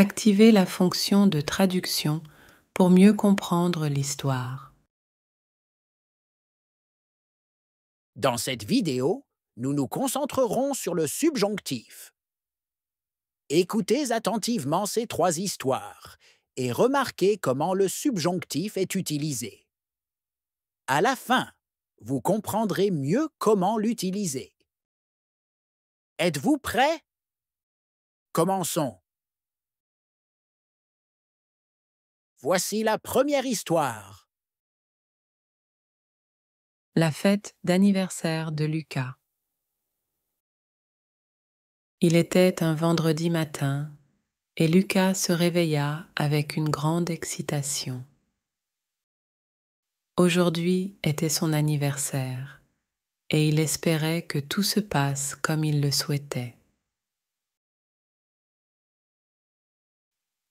Activez la fonction de traduction pour mieux comprendre l'histoire. Dans cette vidéo, nous nous concentrerons sur le subjonctif. Écoutez attentivement ces trois histoires et remarquez comment le subjonctif est utilisé. À la fin, vous comprendrez mieux comment l'utiliser. Êtes-vous prêt Commençons. Voici la première histoire. La fête d'anniversaire de Lucas. Il était un vendredi matin et Lucas se réveilla avec une grande excitation. Aujourd'hui était son anniversaire et il espérait que tout se passe comme il le souhaitait.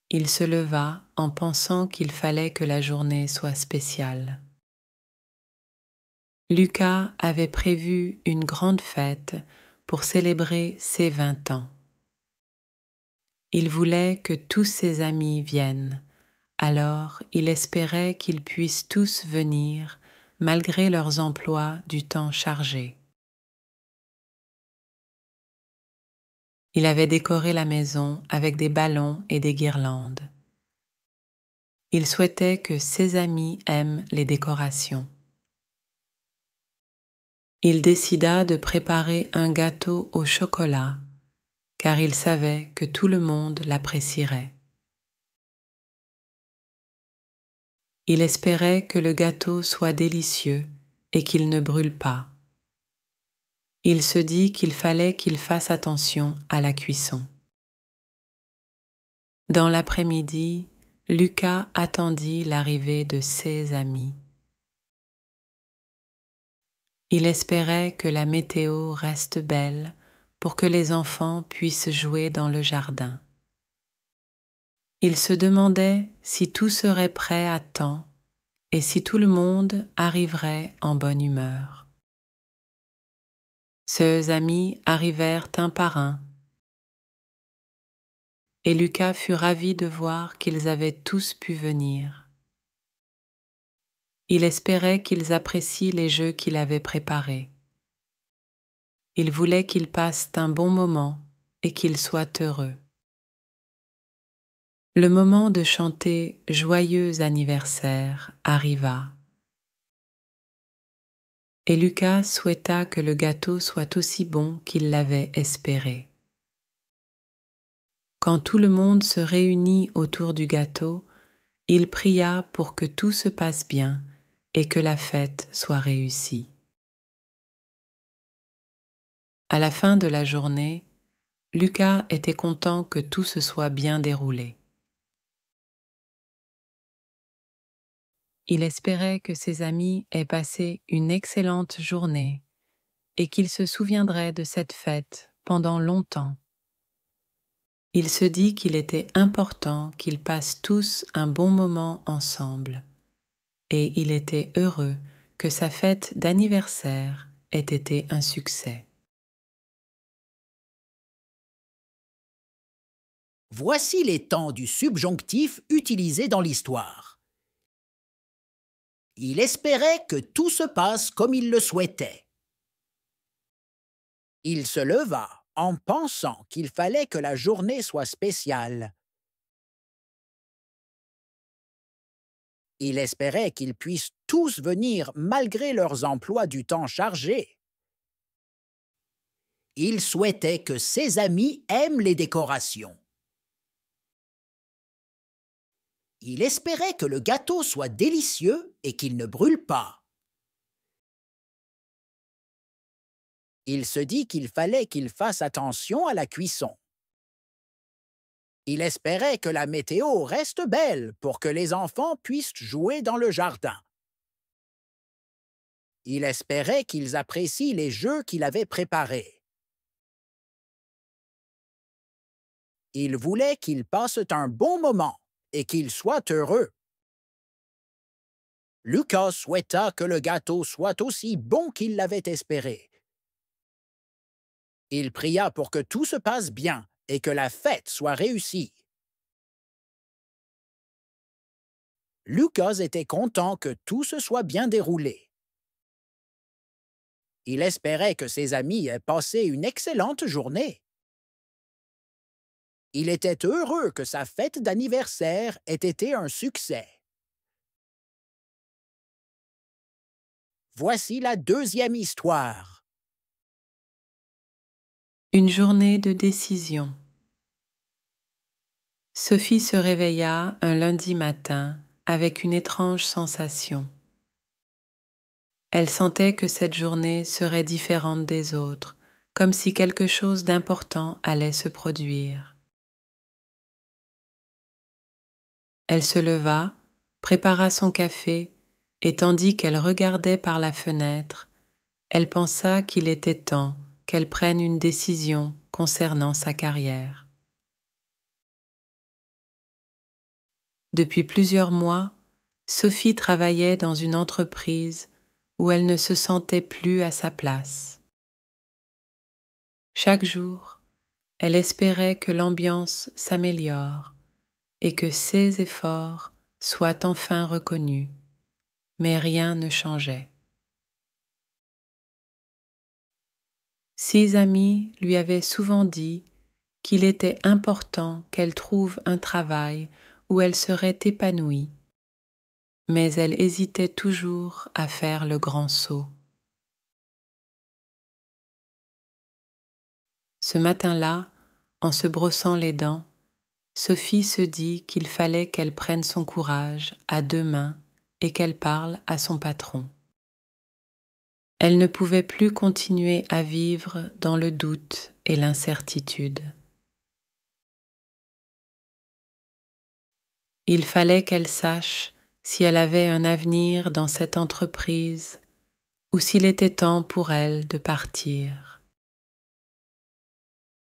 Il se leva en pensant qu'il fallait que la journée soit spéciale. Lucas avait prévu une grande fête pour célébrer ses vingt ans. Il voulait que tous ses amis viennent, alors il espérait qu'ils puissent tous venir malgré leurs emplois du temps chargés. Il avait décoré la maison avec des ballons et des guirlandes. Il souhaitait que ses amis aiment les décorations. Il décida de préparer un gâteau au chocolat, car il savait que tout le monde l'apprécierait. Il espérait que le gâteau soit délicieux et qu'il ne brûle pas il se dit qu'il fallait qu'il fasse attention à la cuisson. Dans l'après-midi, Lucas attendit l'arrivée de ses amis. Il espérait que la météo reste belle pour que les enfants puissent jouer dans le jardin. Il se demandait si tout serait prêt à temps et si tout le monde arriverait en bonne humeur ceux amis arrivèrent un par un. Et Lucas fut ravi de voir qu'ils avaient tous pu venir. Il espérait qu'ils apprécient les jeux qu'il avait préparés. Il voulait qu'ils passent un bon moment et qu'ils soient heureux. Le moment de chanter Joyeux anniversaire arriva et Lucas souhaita que le gâteau soit aussi bon qu'il l'avait espéré. Quand tout le monde se réunit autour du gâteau, il pria pour que tout se passe bien et que la fête soit réussie. À la fin de la journée, Lucas était content que tout se soit bien déroulé. Il espérait que ses amis aient passé une excellente journée et qu'ils se souviendraient de cette fête pendant longtemps. Il se dit qu'il était important qu'ils passent tous un bon moment ensemble, et il était heureux que sa fête d'anniversaire ait été un succès. Voici les temps du subjonctif utilisés dans l'histoire. Il espérait que tout se passe comme il le souhaitait. Il se leva en pensant qu'il fallait que la journée soit spéciale. Il espérait qu'ils puissent tous venir malgré leurs emplois du temps chargés. Il souhaitait que ses amis aiment les décorations. Il espérait que le gâteau soit délicieux et qu'il ne brûle pas. Il se dit qu'il fallait qu'il fasse attention à la cuisson. Il espérait que la météo reste belle pour que les enfants puissent jouer dans le jardin. Il espérait qu'ils apprécient les jeux qu'il avait préparés. Il voulait qu'ils passent un bon moment et qu'il soit heureux. Lucas souhaita que le gâteau soit aussi bon qu'il l'avait espéré. Il pria pour que tout se passe bien et que la fête soit réussie. Lucas était content que tout se soit bien déroulé. Il espérait que ses amis aient passé une excellente journée. Il était heureux que sa fête d'anniversaire ait été un succès. Voici la deuxième histoire. Une journée de décision. Sophie se réveilla un lundi matin avec une étrange sensation. Elle sentait que cette journée serait différente des autres, comme si quelque chose d'important allait se produire. Elle se leva, prépara son café, et tandis qu'elle regardait par la fenêtre, elle pensa qu'il était temps qu'elle prenne une décision concernant sa carrière. Depuis plusieurs mois, Sophie travaillait dans une entreprise où elle ne se sentait plus à sa place. Chaque jour, elle espérait que l'ambiance s'améliore, et que ses efforts soient enfin reconnus, mais rien ne changeait. Ses amis lui avaient souvent dit qu'il était important qu'elle trouve un travail où elle serait épanouie, mais elle hésitait toujours à faire le grand saut. Ce matin-là, en se brossant les dents, Sophie se dit qu'il fallait qu'elle prenne son courage à deux mains et qu'elle parle à son patron. Elle ne pouvait plus continuer à vivre dans le doute et l'incertitude. Il fallait qu'elle sache si elle avait un avenir dans cette entreprise ou s'il était temps pour elle de partir.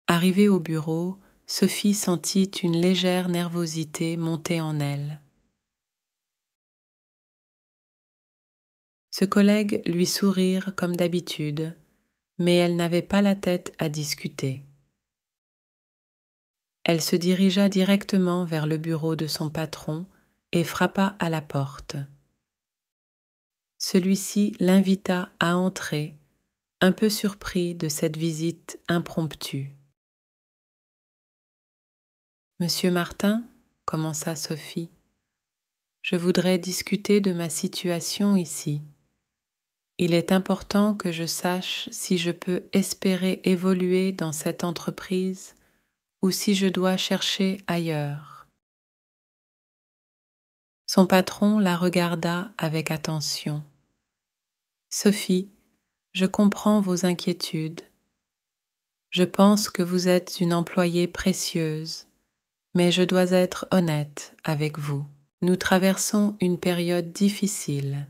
Arrivée au bureau, Sophie sentit une légère nervosité monter en elle. Ce collègue lui sourire comme d'habitude, mais elle n'avait pas la tête à discuter. Elle se dirigea directement vers le bureau de son patron et frappa à la porte. Celui-ci l'invita à entrer, un peu surpris de cette visite impromptue. Monsieur Martin, commença Sophie, je voudrais discuter de ma situation ici. Il est important que je sache si je peux espérer évoluer dans cette entreprise ou si je dois chercher ailleurs. Son patron la regarda avec attention. Sophie, je comprends vos inquiétudes. Je pense que vous êtes une employée précieuse mais je dois être honnête avec vous. Nous traversons une période difficile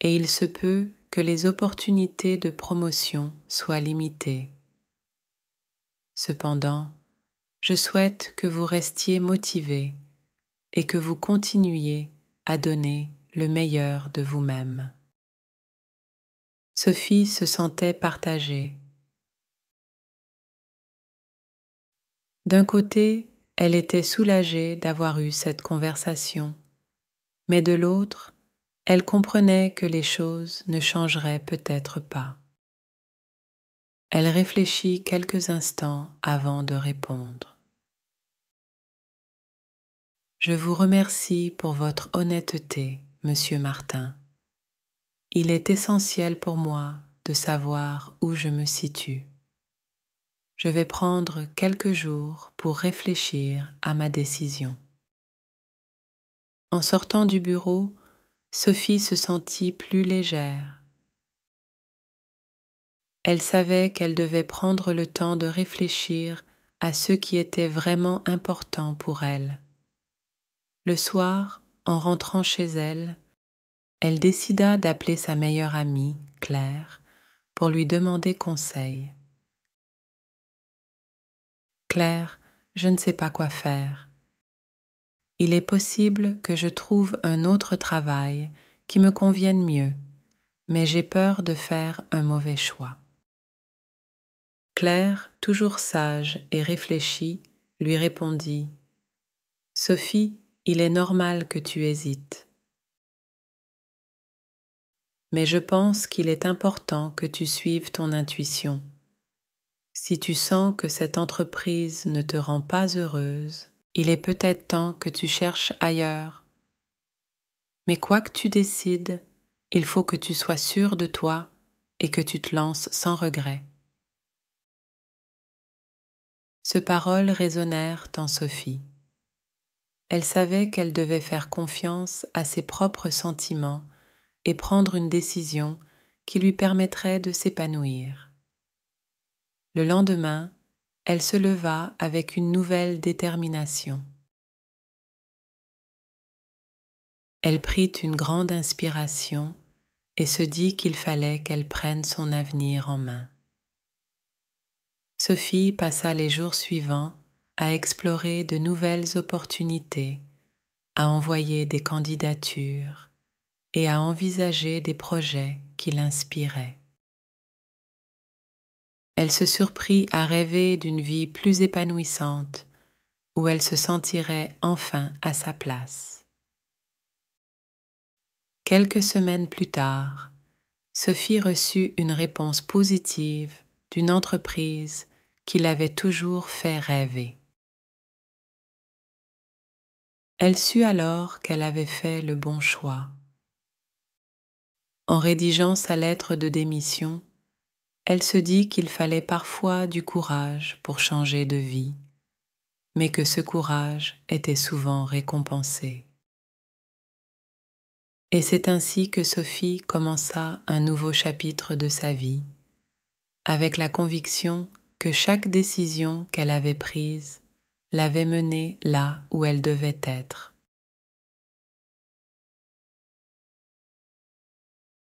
et il se peut que les opportunités de promotion soient limitées. Cependant, je souhaite que vous restiez motivés et que vous continuiez à donner le meilleur de vous-même. Sophie se sentait partagée D'un côté, elle était soulagée d'avoir eu cette conversation, mais de l'autre, elle comprenait que les choses ne changeraient peut-être pas. Elle réfléchit quelques instants avant de répondre. Je vous remercie pour votre honnêteté, monsieur Martin. Il est essentiel pour moi de savoir où je me situe je vais prendre quelques jours pour réfléchir à ma décision. En sortant du bureau, Sophie se sentit plus légère. Elle savait qu'elle devait prendre le temps de réfléchir à ce qui était vraiment important pour elle. Le soir, en rentrant chez elle, elle décida d'appeler sa meilleure amie, Claire, pour lui demander conseil. Claire, je ne sais pas quoi faire. Il est possible que je trouve un autre travail qui me convienne mieux, mais j'ai peur de faire un mauvais choix. Claire, toujours sage et réfléchie, lui répondit Sophie, il est normal que tu hésites. Mais je pense qu'il est important que tu suives ton intuition. Si tu sens que cette entreprise ne te rend pas heureuse, il est peut-être temps que tu cherches ailleurs. Mais quoi que tu décides, il faut que tu sois sûr de toi et que tu te lances sans regret. Ces paroles résonnèrent en Sophie. Elle savait qu'elle devait faire confiance à ses propres sentiments et prendre une décision qui lui permettrait de s'épanouir. Le lendemain, elle se leva avec une nouvelle détermination. Elle prit une grande inspiration et se dit qu'il fallait qu'elle prenne son avenir en main. Sophie passa les jours suivants à explorer de nouvelles opportunités, à envoyer des candidatures et à envisager des projets qui l'inspiraient elle se surprit à rêver d'une vie plus épanouissante, où elle se sentirait enfin à sa place. Quelques semaines plus tard, Sophie reçut une réponse positive d'une entreprise qui l'avait toujours fait rêver. Elle sut alors qu'elle avait fait le bon choix. En rédigeant sa lettre de démission, elle se dit qu'il fallait parfois du courage pour changer de vie, mais que ce courage était souvent récompensé. Et c'est ainsi que Sophie commença un nouveau chapitre de sa vie, avec la conviction que chaque décision qu'elle avait prise l'avait menée là où elle devait être.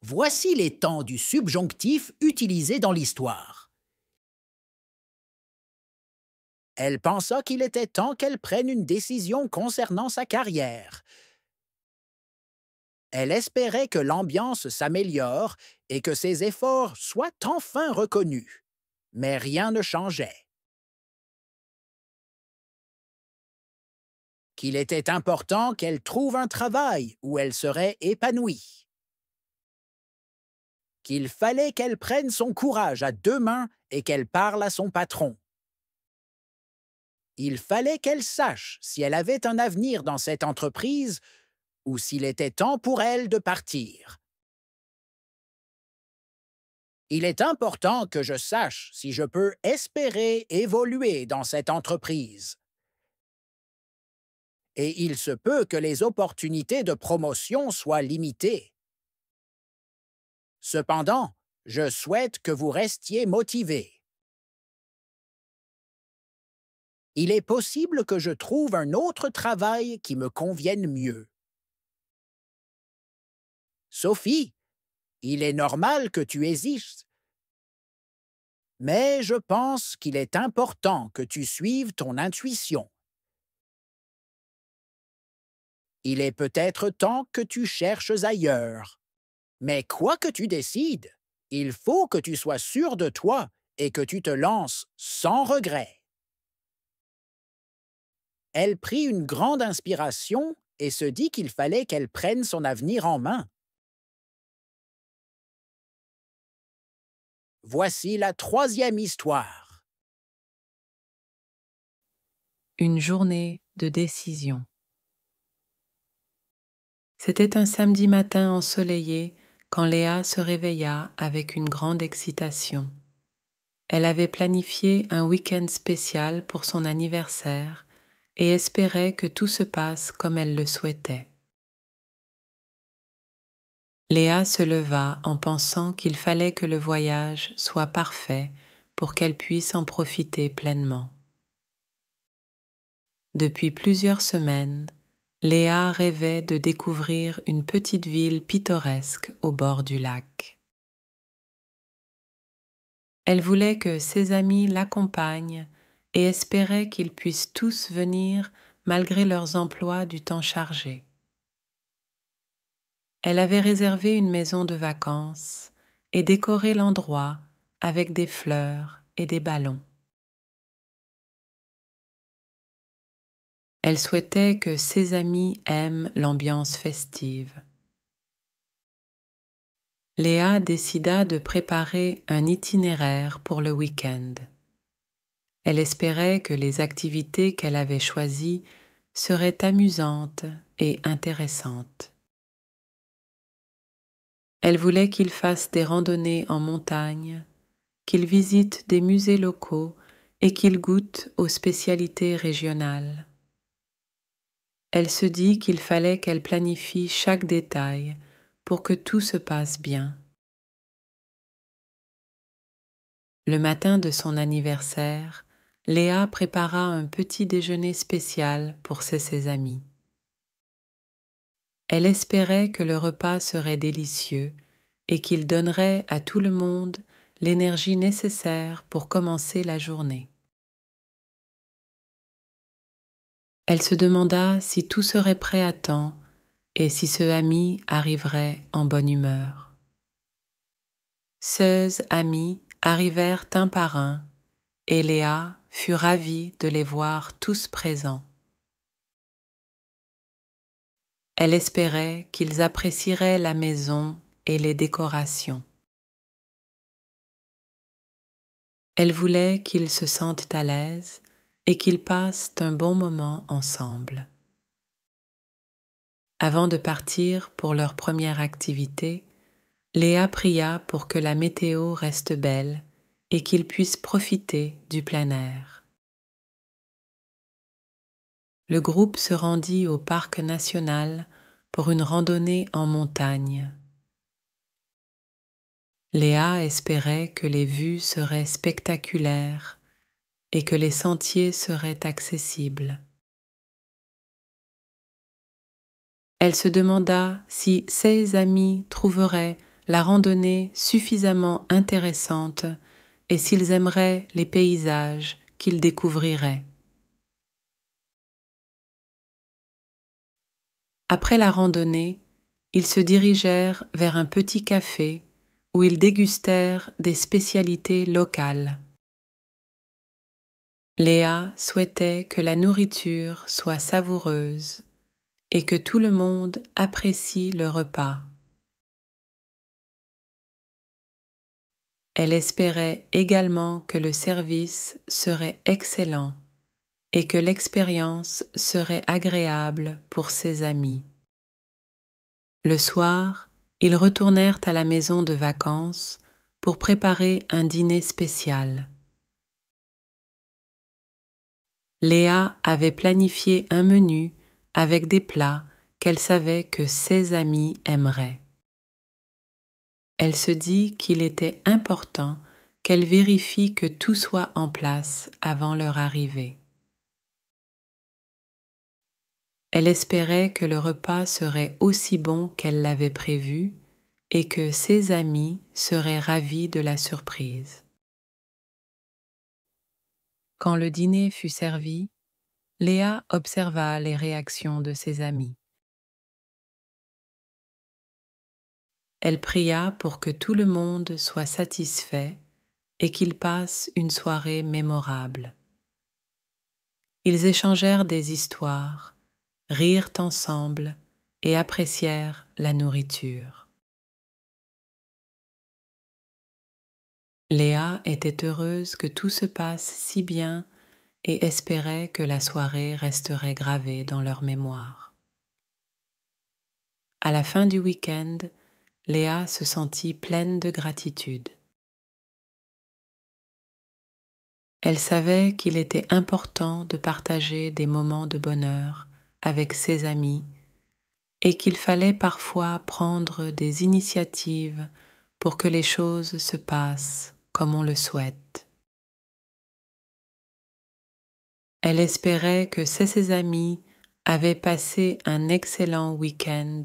Voici les temps du subjonctif utilisés dans l'histoire. Elle pensa qu'il était temps qu'elle prenne une décision concernant sa carrière. Elle espérait que l'ambiance s'améliore et que ses efforts soient enfin reconnus. Mais rien ne changeait. qu'il était important qu'elle trouve un travail où elle serait épanouie qu'il fallait qu'elle prenne son courage à deux mains et qu'elle parle à son patron. Il fallait qu'elle sache si elle avait un avenir dans cette entreprise ou s'il était temps pour elle de partir. Il est important que je sache si je peux espérer évoluer dans cette entreprise. Et il se peut que les opportunités de promotion soient limitées. Cependant, je souhaite que vous restiez motivés. Il est possible que je trouve un autre travail qui me convienne mieux. Sophie, il est normal que tu hésites, mais je pense qu'il est important que tu suives ton intuition. Il est peut-être temps que tu cherches ailleurs. Mais quoi que tu décides, il faut que tu sois sûr de toi et que tu te lances sans regret. Elle prit une grande inspiration et se dit qu'il fallait qu'elle prenne son avenir en main. Voici la troisième histoire. Une journée de décision. C'était un samedi matin ensoleillé quand Léa se réveilla avec une grande excitation. Elle avait planifié un week-end spécial pour son anniversaire et espérait que tout se passe comme elle le souhaitait. Léa se leva en pensant qu'il fallait que le voyage soit parfait pour qu'elle puisse en profiter pleinement. Depuis plusieurs semaines, Léa rêvait de découvrir une petite ville pittoresque au bord du lac. Elle voulait que ses amis l'accompagnent et espérait qu'ils puissent tous venir malgré leurs emplois du temps chargé. Elle avait réservé une maison de vacances et décoré l'endroit avec des fleurs et des ballons. Elle souhaitait que ses amis aiment l'ambiance festive. Léa décida de préparer un itinéraire pour le week-end. Elle espérait que les activités qu'elle avait choisies seraient amusantes et intéressantes. Elle voulait qu'il fasse des randonnées en montagne, qu'il visite des musées locaux et qu'il goûte aux spécialités régionales. Elle se dit qu'il fallait qu'elle planifie chaque détail pour que tout se passe bien. Le matin de son anniversaire, Léa prépara un petit déjeuner spécial pour ses, amis. Elle espérait que le repas serait délicieux et qu'il donnerait à tout le monde l'énergie nécessaire pour commencer la journée. Elle se demanda si tout serait prêt à temps et si ce ami arriverait en bonne humeur. Seize amis arrivèrent un par un, et Léa fut ravie de les voir tous présents. Elle espérait qu'ils apprécieraient la maison et les décorations. Elle voulait qu'ils se sentent à l'aise et qu'ils passent un bon moment ensemble. Avant de partir pour leur première activité, Léa pria pour que la météo reste belle et qu'ils puissent profiter du plein air. Le groupe se rendit au parc national pour une randonnée en montagne. Léa espérait que les vues seraient spectaculaires et que les sentiers seraient accessibles. Elle se demanda si ses amis trouveraient la randonnée suffisamment intéressante et s'ils aimeraient les paysages qu'ils découvriraient. Après la randonnée, ils se dirigèrent vers un petit café où ils dégustèrent des spécialités locales. Léa souhaitait que la nourriture soit savoureuse et que tout le monde apprécie le repas. Elle espérait également que le service serait excellent et que l'expérience serait agréable pour ses amis. Le soir, ils retournèrent à la maison de vacances pour préparer un dîner spécial. Léa avait planifié un menu avec des plats qu'elle savait que ses amis aimeraient. Elle se dit qu'il était important qu'elle vérifie que tout soit en place avant leur arrivée. Elle espérait que le repas serait aussi bon qu'elle l'avait prévu et que ses amis seraient ravis de la surprise. Quand le dîner fut servi, Léa observa les réactions de ses amis. Elle pria pour que tout le monde soit satisfait et qu'ils passent une soirée mémorable. Ils échangèrent des histoires, rirent ensemble et apprécièrent la nourriture. Léa était heureuse que tout se passe si bien et espérait que la soirée resterait gravée dans leur mémoire. À la fin du week-end, Léa se sentit pleine de gratitude. Elle savait qu'il était important de partager des moments de bonheur avec ses amis et qu'il fallait parfois prendre des initiatives pour que les choses se passent comme on le souhaite. Elle espérait que ses amis avaient passé un excellent week-end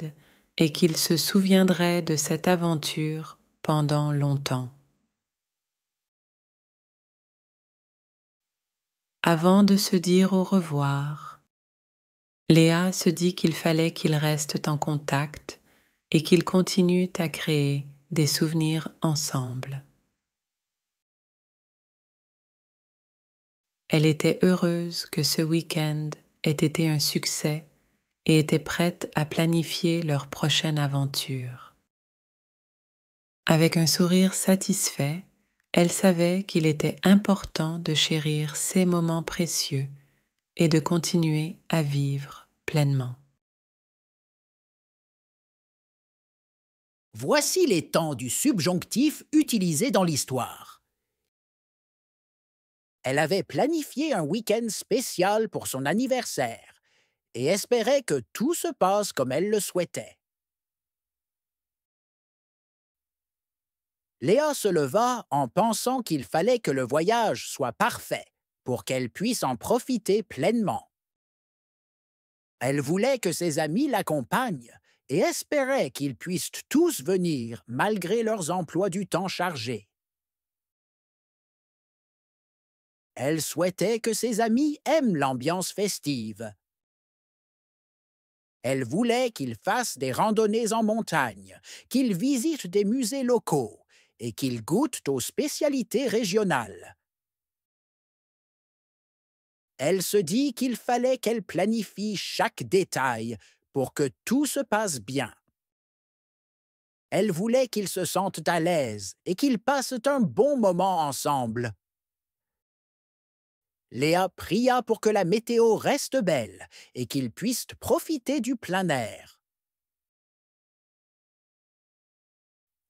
et qu'ils se souviendraient de cette aventure pendant longtemps. Avant de se dire au revoir, Léa se dit qu'il fallait qu'ils restent en contact et qu'ils continuent à créer des souvenirs ensemble. Elle était heureuse que ce week-end ait été un succès et était prête à planifier leur prochaine aventure. Avec un sourire satisfait, elle savait qu'il était important de chérir ces moments précieux et de continuer à vivre pleinement. Voici les temps du subjonctif utilisés dans l'histoire elle avait planifié un week-end spécial pour son anniversaire et espérait que tout se passe comme elle le souhaitait. Léa se leva en pensant qu'il fallait que le voyage soit parfait pour qu'elle puisse en profiter pleinement. Elle voulait que ses amis l'accompagnent et espérait qu'ils puissent tous venir malgré leurs emplois du temps chargés. Elle souhaitait que ses amis aiment l'ambiance festive. Elle voulait qu'ils fassent des randonnées en montagne, qu'ils visitent des musées locaux et qu'ils goûtent aux spécialités régionales. Elle se dit qu'il fallait qu'elle planifie chaque détail pour que tout se passe bien. Elle voulait qu'ils se sentent à l'aise et qu'ils passent un bon moment ensemble. Léa pria pour que la météo reste belle et qu'ils puissent profiter du plein air.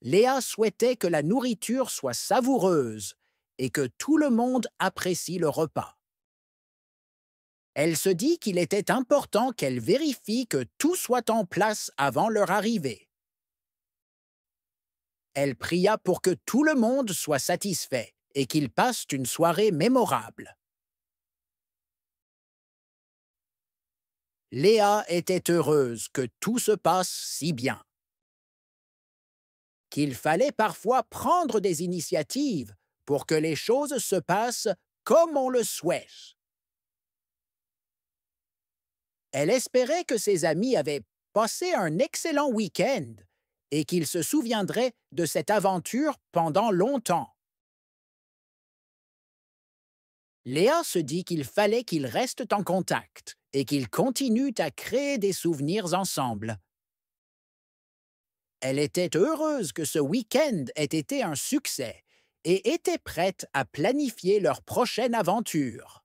Léa souhaitait que la nourriture soit savoureuse et que tout le monde apprécie le repas. Elle se dit qu'il était important qu'elle vérifie que tout soit en place avant leur arrivée. Elle pria pour que tout le monde soit satisfait et qu'ils passent une soirée mémorable. Léa était heureuse que tout se passe si bien. Qu'il fallait parfois prendre des initiatives pour que les choses se passent comme on le souhaite. Elle espérait que ses amis avaient passé un excellent week-end et qu'ils se souviendraient de cette aventure pendant longtemps. Léa se dit qu'il fallait qu'ils restent en contact et qu'ils continuent à créer des souvenirs ensemble. Elle était heureuse que ce week-end ait été un succès et était prête à planifier leur prochaine aventure.